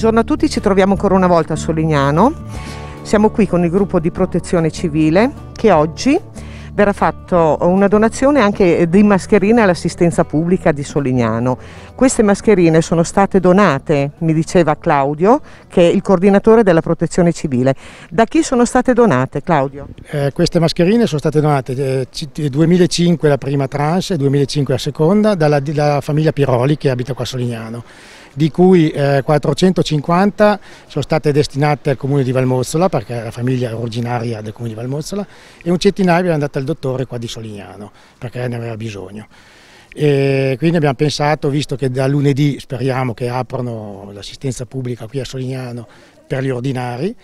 Buongiorno a tutti, ci troviamo ancora una volta a Solignano. Siamo qui con il gruppo di protezione civile che oggi verrà fatto una donazione anche di mascherine all'assistenza pubblica di Solignano. Queste mascherine sono state donate, mi diceva Claudio, che è il coordinatore della protezione civile. Da chi sono state donate, Claudio? Eh, queste mascherine sono state donate eh, 2005 eh, la prima tranche e 2005 la seconda dalla, dalla famiglia Piroli che abita qua a Solignano di cui eh, 450 sono state destinate al comune di Valmozzola, perché la famiglia è originaria del comune di Valmozzola, e un centinaio è andato al dottore qua di Solignano, perché ne aveva bisogno. E quindi abbiamo pensato, visto che da lunedì speriamo che aprano l'assistenza pubblica qui a Solignano per gli ordinari,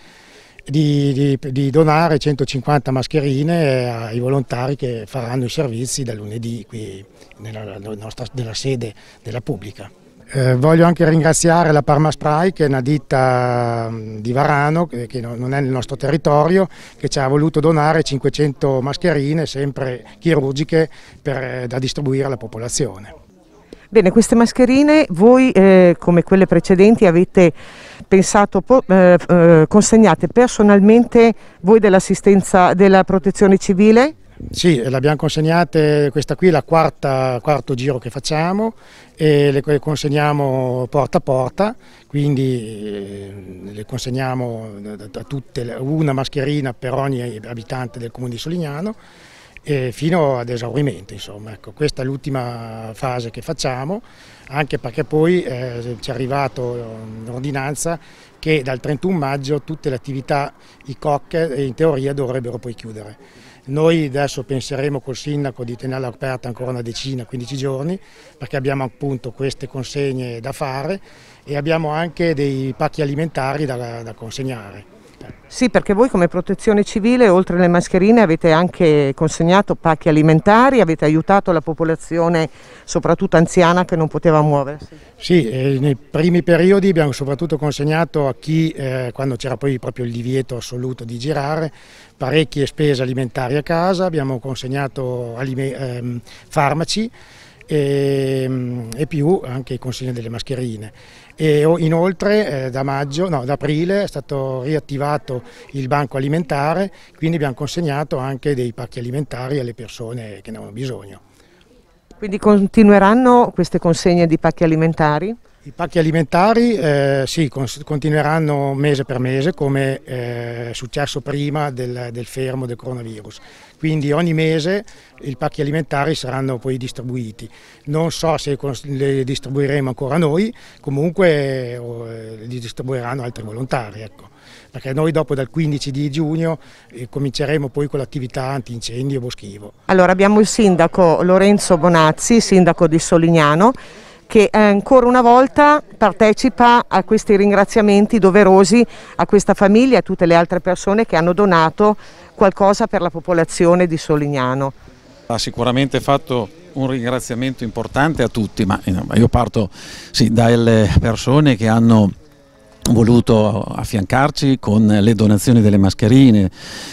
di, di, di, donare 150 mascherine ai volontari che faranno i servizi da lunedì qui nella, nostra, nella sede della pubblica. Eh, voglio anche ringraziare la Parma Spray che è una ditta mm, di Varano, che non è nel nostro territorio, che ci ha voluto donare 500 mascherine, sempre chirurgiche, per, eh, da distribuire alla popolazione. Bene, queste mascherine voi eh, come quelle precedenti avete pensato, eh, eh, consegnate personalmente voi dell'assistenza della protezione civile? Sì, l'abbiamo consegnate, questa qui è la quarta, quarto giro che facciamo e le consegniamo porta a porta, quindi eh, le consegniamo a tutte, una mascherina per ogni abitante del comune di Solignano fino ad esaurimento. Insomma. Ecco, questa è l'ultima fase che facciamo, anche perché poi eh, ci è arrivato un'ordinanza eh, che dal 31 maggio tutte le attività, i COC, eh, in teoria dovrebbero poi chiudere. Noi adesso penseremo col sindaco di tenerla aperta ancora una decina, 15 giorni, perché abbiamo appunto queste consegne da fare e abbiamo anche dei pacchi alimentari da, da consegnare volta. Sì, perché voi come protezione civile, oltre alle mascherine, avete anche consegnato pacchi alimentari, avete aiutato la popolazione, soprattutto anziana, che non poteva muoversi. Sì, eh, nei primi periodi abbiamo soprattutto consegnato a chi, eh, quando c'era poi proprio il divieto assoluto di girare, parecchie spese alimentari a casa, abbiamo consegnato ehm, farmaci e, ehm, e più anche consegne delle mascherine. E inoltre eh, da maggio, no, da aprile è stato riattivato il banco alimentare, quindi abbiamo consegnato anche dei pacchi alimentari alle persone che ne hanno bisogno. Quindi continueranno queste consegne di pacchi alimentari? I pacchi alimentari eh, sì, continueranno mese per mese come eh, è eh, successo prima del, del fermo del coronavirus quindi ogni mese i pacchi alimentari saranno poi distribuiti. Non so se li distribuiremo ancora noi, comunque eh, li distribuiranno altri volontari. Ecco. Perché noi dopo dal 15 di giugno eh, cominceremo poi con l'attività antincendio boschivo. Allora abbiamo il sindaco Lorenzo Bonazzi, sindaco di Solignano, che eh, ancora una volta partecipa a questi ringraziamenti doverosi a questa famiglia e a tutte le altre persone che hanno donato qualcosa per la popolazione di Solignano. Ha sicuramente fatto un ringraziamento importante a tutti, ma eh, io parto sì, dalle persone che hanno voluto affiancarci con le donazioni delle mascherine,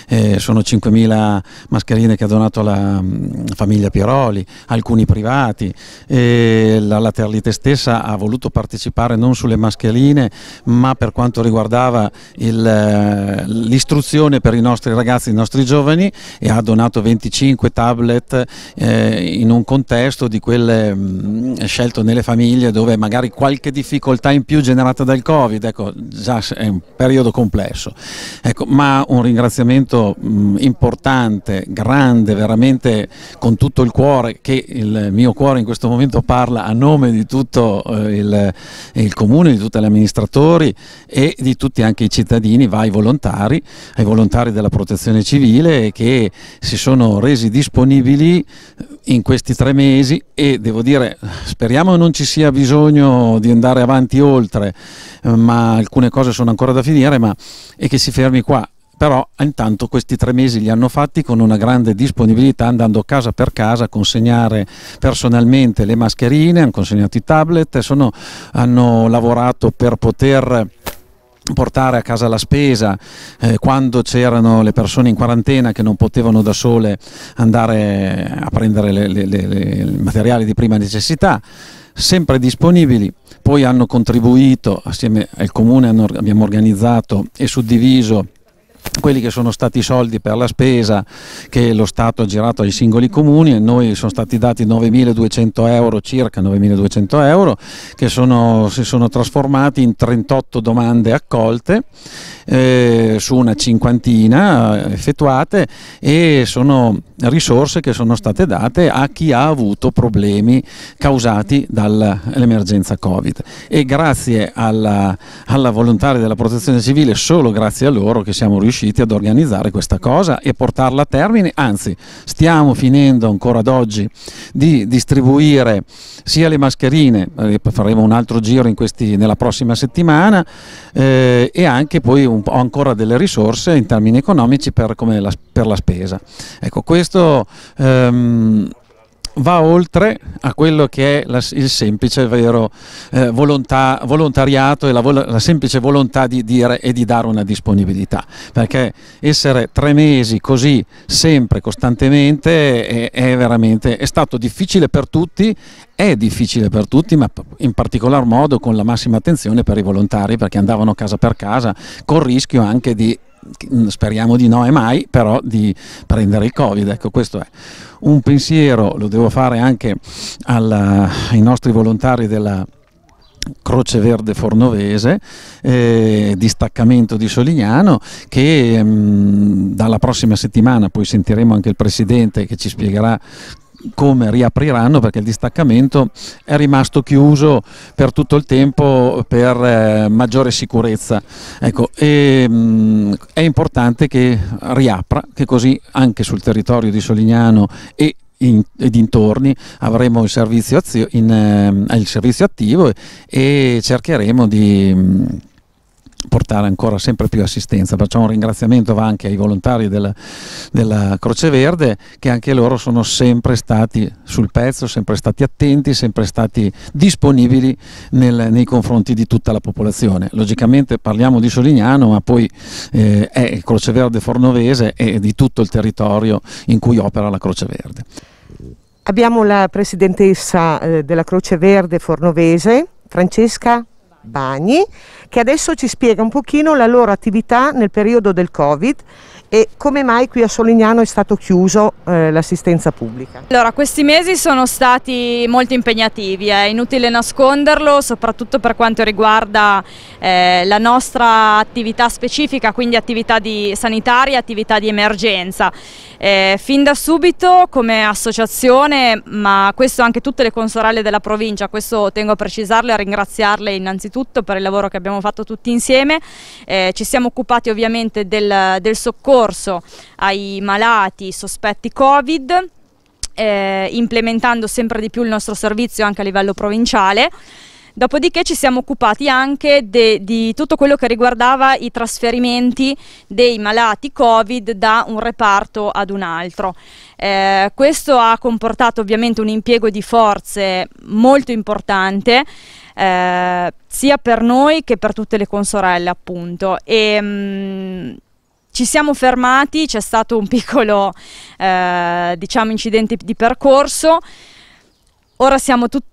eh, sono 5.000 mascherine che ha donato la mm, famiglia Pieroli, alcuni privati, eh, la Lateralite stessa ha voluto partecipare non sulle mascherine ma per quanto riguardava eh, l'istruzione per i nostri ragazzi, i nostri giovani e ha donato 25 tablet eh, in un contesto di quelle mh, mm, scelto nelle famiglie dove magari qualche difficoltà in più generata dal Covid. Ecco, ecco, già è un periodo complesso, ecco, ma un ringraziamento mh, mm, importante, grande, veramente con tutto il cuore, che il mio cuore in questo momento parla a nome di tutto eh, il, il, comune, di tutti gli amministratori e di tutti anche i cittadini, va ai volontari, ai volontari della protezione civile che si sono resi disponibili in questi tre mesi e devo dire speriamo non ci sia bisogno di andare avanti oltre, ma alcune cose sono ancora da finire, ma è che si fermi qua. Però intanto questi tre mesi li hanno fatti con una grande disponibilità, andando casa per casa a consegnare personalmente le mascherine, hanno consegnato i tablet, sono, hanno lavorato per poter portare a casa la spesa eh, quando c'erano le persone in quarantena che non potevano da sole andare a prendere i materiali di prima necessità sempre disponibili. Poi hanno contribuito, assieme al Comune abbiamo organizzato e suddiviso quelli che sono stati i soldi per la spesa che lo Stato ha girato ai singoli comuni e noi sono stati dati 9.200 euro, circa 9.200 euro, che sono, si sono trasformati in 38 domande accolte eh, su una cinquantina eh, effettuate e sono risorse che sono state date a chi ha avuto problemi causati dall'emergenza Covid e grazie alla, alla volontaria della protezione civile, solo grazie a loro che siamo riusciti riusciti ad organizzare questa cosa e portarla a termine, anzi stiamo finendo ancora ad oggi di distribuire sia le mascherine, eh, faremo un altro giro questi, nella prossima settimana eh, e anche poi un, ho ancora delle risorse in termini economici per, la, per la, spesa. Ecco, questo ehm, va oltre a quello che è la, il semplice vero eh, volontà, volontariato e la, la semplice volontà di dire e di dare una disponibilità, perché essere tre mesi così sempre, costantemente, è, è veramente è stato difficile per tutti, è difficile per tutti, ma in particolar modo con la massima attenzione per i volontari, perché andavano casa per casa, con il rischio anche di speriamo di no e mai, però di prendere il Covid. Ecco, questo è un pensiero, lo devo fare anche alla, ai nostri volontari della Croce Verde Fornovese, eh, distaccamento di Solignano, che mh, mm, dalla prossima settimana poi sentiremo anche il Presidente che ci spiegherà come riapriranno perché il distaccamento è rimasto chiuso per tutto il tempo per eh, maggiore sicurezza. Ecco, e, ehm, mh, è importante che riapra, che così anche sul territorio di Solignano e in, e dintorni avremo il servizio, azio, in, eh, il servizio attivo e, e cercheremo di... Mh, portare ancora sempre più assistenza, perciò un ringraziamento va anche ai volontari della, della Croce Verde che anche loro sono sempre stati sul pezzo, sempre stati attenti, sempre stati disponibili nel, nei confronti di tutta la popolazione. Logicamente parliamo di Solignano ma poi eh, è Croce Verde Fornovese e di tutto il territorio in cui opera la Croce Verde. Abbiamo la presidentessa eh, della Croce Verde Fornovese, Francesca Bagni che adesso ci spiega un pochino la loro attività nel periodo del Covid e come mai qui a Solignano è stato chiuso eh, l'assistenza pubblica? Allora, questi mesi sono stati molto impegnativi, eh. è inutile nasconderlo, soprattutto per quanto riguarda eh, la nostra attività specifica, quindi attività di sanitaria, attività di emergenza. Eh, fin da subito come associazione, ma questo anche tutte le consorelle della provincia, questo tengo a precisarle e a ringraziarle innanzitutto per il lavoro che abbiamo fatto tutti insieme, eh, ci siamo occupati ovviamente del, del soccorso soccorso ai malati sospetti Covid. Eh, implementando sempre di più il nostro servizio anche a livello provinciale. Dopodiché ci siamo occupati anche di tutto quello che riguardava i trasferimenti dei malati Covid da un reparto ad un altro. Eh, questo ha comportato ovviamente un impiego di forze molto importante. Eh, sia per noi che per tutte le consorelle appunto e mh, mm, ci siamo fermati, c'è stato un piccolo eh, diciamo incidente di percorso, ora siamo tutti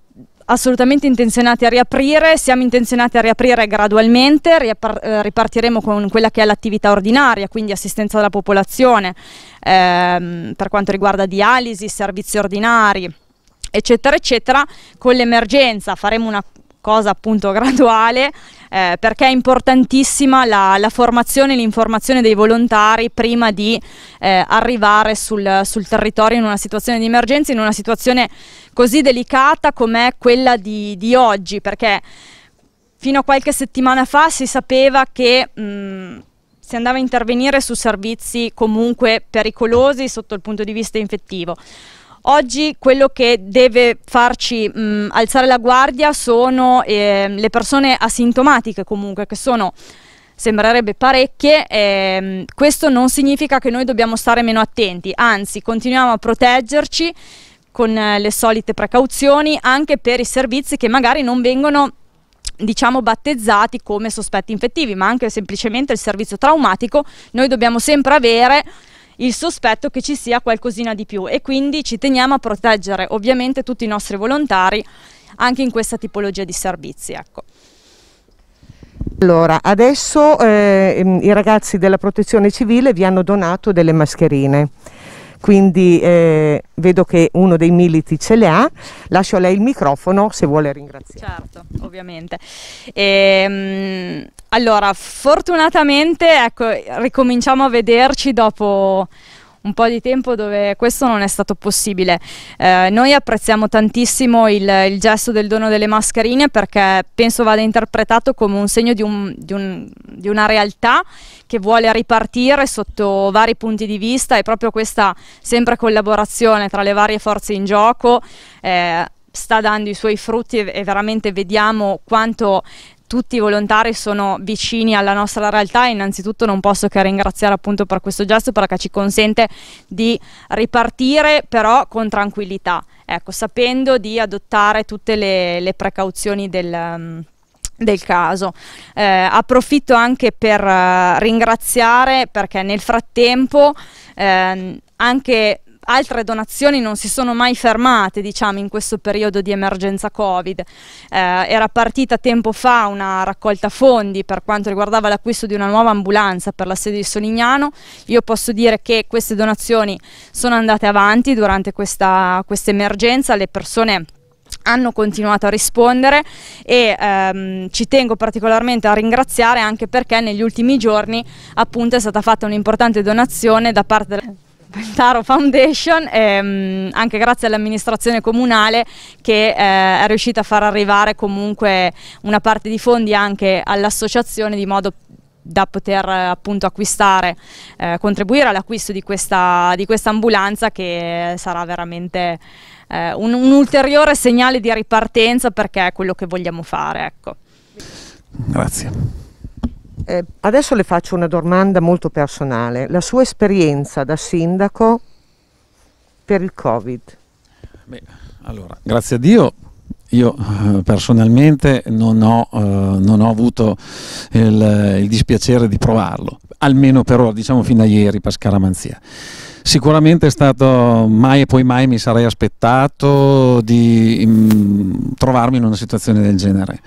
assolutamente intenzionati a riaprire, siamo intenzionati a riaprire gradualmente, eh, ripartiremo con quella che è l'attività ordinaria, quindi assistenza alla popolazione ehm, per quanto riguarda dialisi, servizi ordinari, eccetera, eccetera. Con l'emergenza faremo una cosa appunto graduale, eh, perché è importantissima la, la formazione e l'informazione dei volontari prima di eh, arrivare sul, sul, territorio in una situazione di emergenza, in una situazione così delicata come quella di, di oggi, perché fino a qualche settimana fa si sapeva che... Mh, si andava a intervenire su servizi comunque pericolosi sotto il punto di vista infettivo. Oggi quello che deve farci mh, mm, alzare la guardia sono eh, le persone asintomatiche comunque, che sono sembrerebbe parecchie, ehm, questo non significa che noi dobbiamo stare meno attenti, anzi continuiamo a proteggerci con eh, le solite precauzioni anche per i servizi che magari non vengono diciamo battezzati come sospetti infettivi, ma anche semplicemente il servizio traumatico, noi dobbiamo sempre avere il sospetto che ci sia qualcosina di più e quindi ci teniamo a proteggere ovviamente tutti i nostri volontari anche in questa tipologia di servizi. Ecco. Allora, adesso eh, i ragazzi della protezione civile vi hanno donato delle mascherine quindi eh, vedo che uno dei militi ce le ha, lascio a lei il microfono se vuole ringraziare. Certo, ovviamente. E, ehm, allora, fortunatamente, ecco, ricominciamo a vederci dopo un po' di tempo dove questo non è stato possibile. Eh, noi apprezziamo tantissimo il, il, gesto del dono delle mascherine perché penso vada interpretato come un segno di, un, di, un, di una realtà che vuole ripartire sotto vari punti di vista e proprio questa sempre collaborazione tra le varie forze in gioco. Eh, sta dando i suoi frutti e veramente vediamo quanto tutti i volontari sono vicini alla nostra realtà e innanzitutto non posso che ringraziare appunto per questo gesto perché ci consente di ripartire però con tranquillità, ecco, sapendo di adottare tutte le, le precauzioni del mm, del caso. Eh, approfitto anche per uh, ringraziare perché nel frattempo ehm, anche altre donazioni non si sono mai fermate diciamo, in questo periodo di emergenza Covid. Eh, era partita tempo fa una raccolta fondi per quanto riguardava l'acquisto di una nuova ambulanza per la sede di Solignano. Io posso dire che queste donazioni sono andate avanti durante questa quest emergenza, le persone hanno continuato a rispondere e ehm, ci tengo particolarmente a ringraziare anche perché negli ultimi giorni appunto è stata fatta un'importante donazione da parte della Pentaro Foundation, ehm, anche grazie all'amministrazione comunale che eh, è riuscita a far arrivare comunque una parte di fondi anche all'associazione di modo da poter appunto acquistare, eh, contribuire all'acquisto di questa, di questa ambulanza che sarà veramente eh, un, un, ulteriore segnale di ripartenza perché è quello che vogliamo fare. Ecco. Grazie. Eh, adesso le faccio una domanda molto personale. La sua esperienza da sindaco per il Covid? Beh, allora, grazie a Dio io eh, personalmente non ho, eh, non ho avuto il, il, dispiacere di provarlo, almeno per ora, diciamo fino a ieri per scaramanzia. Sicuramente è stato mai e poi mai mi sarei aspettato di mh, mm, trovarmi in una situazione del genere.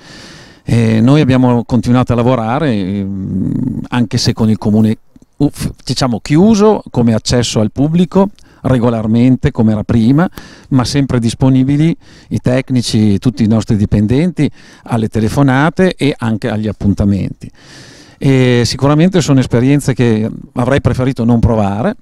Eh, noi abbiamo continuato a lavorare, ehm, anche se con il comune uff, diciamo, chiuso come accesso al pubblico, regolarmente come era prima, ma sempre disponibili i tecnici, tutti i nostri dipendenti alle telefonate e anche agli appuntamenti. E sicuramente sono esperienze che avrei preferito non provare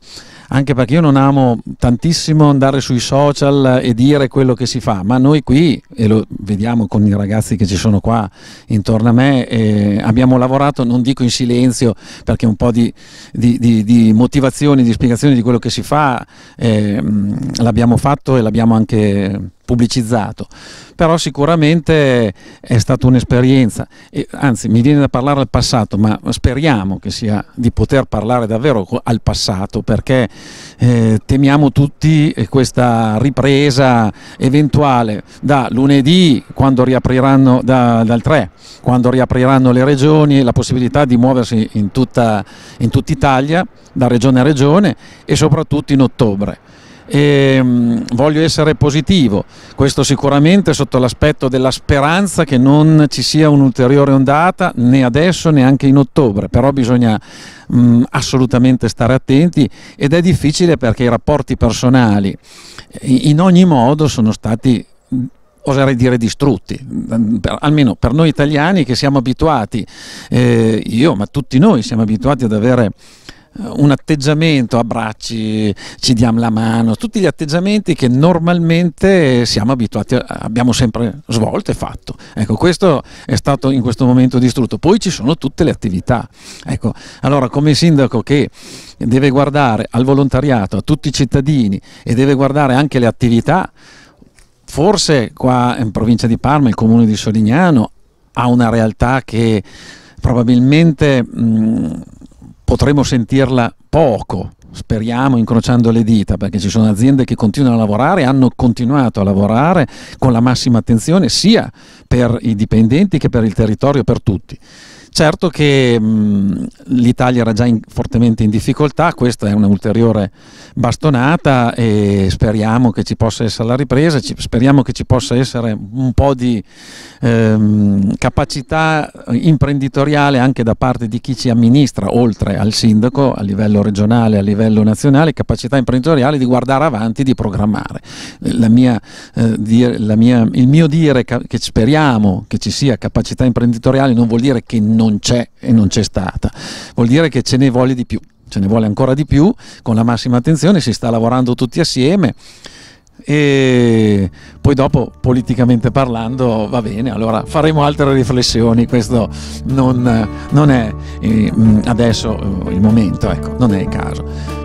anche perché io non amo tantissimo andare sui social e dire quello che si fa, ma noi qui, e lo vediamo con i ragazzi che ci sono qua intorno a me, eh, abbiamo lavorato, non dico in silenzio, perché un po' di, di, di, di motivazioni, di spiegazioni di quello che si fa, eh, l'abbiamo fatto e l'abbiamo anche pubblicizzato, però sicuramente è stata un'esperienza, e, anzi mi viene da parlare al passato, ma speriamo che sia di poter parlare davvero al passato perché eh, temiamo tutti questa ripresa eventuale da lunedì quando riapriranno, da, dal 3, quando riapriranno le regioni, la possibilità di muoversi in tutta, in tutta Italia, da regione a regione e soprattutto in ottobre e ehm, voglio essere positivo, questo sicuramente sotto l'aspetto della speranza che non ci sia un'ulteriore ondata né adesso né anche in ottobre, però bisogna mh, mm, assolutamente stare attenti ed è difficile perché i rapporti personali in ogni modo sono stati mm, oserei dire distrutti, mm, almeno per noi italiani che siamo abituati, eh, io ma tutti noi siamo abituati ad avere un atteggiamento, abbracci, ci diamo la mano, tutti gli atteggiamenti che normalmente siamo abituati, abbiamo sempre svolto e fatto. Ecco, questo è stato in questo momento distrutto. Poi ci sono tutte le attività. Ecco, allora come sindaco che deve guardare al volontariato, a tutti i cittadini e deve guardare anche le attività, forse qua in provincia di Parma, il comune di Solignano ha una realtà che probabilmente mh, potremo sentirla poco, speriamo incrociando le dita, perché ci sono aziende che continuano a lavorare, hanno continuato a lavorare con la massima attenzione sia per i dipendenti che per il territorio, per tutti. Certo che mh, l'Italia era già in, fortemente in difficoltà, questa è un'ulteriore bastonata e speriamo che ci possa essere la ripresa, ci, speriamo che ci possa essere un po' di ehm, capacità imprenditoriale anche da parte di chi ci amministra, oltre al sindaco, a livello regionale, a livello nazionale, capacità imprenditoriale di guardare avanti, di programmare. Mia, eh, dire, mia, il mio dire che speriamo che ci sia capacità imprenditoriale non vuol dire che non non c'è e non c'è stata. Vuol dire che ce ne vuole di più, ce ne vuole ancora di più, con la massima attenzione, si sta lavorando tutti assieme e poi dopo politicamente parlando va bene, allora faremo altre riflessioni, questo non, non è eh, adesso eh, il momento, ecco, non è il caso.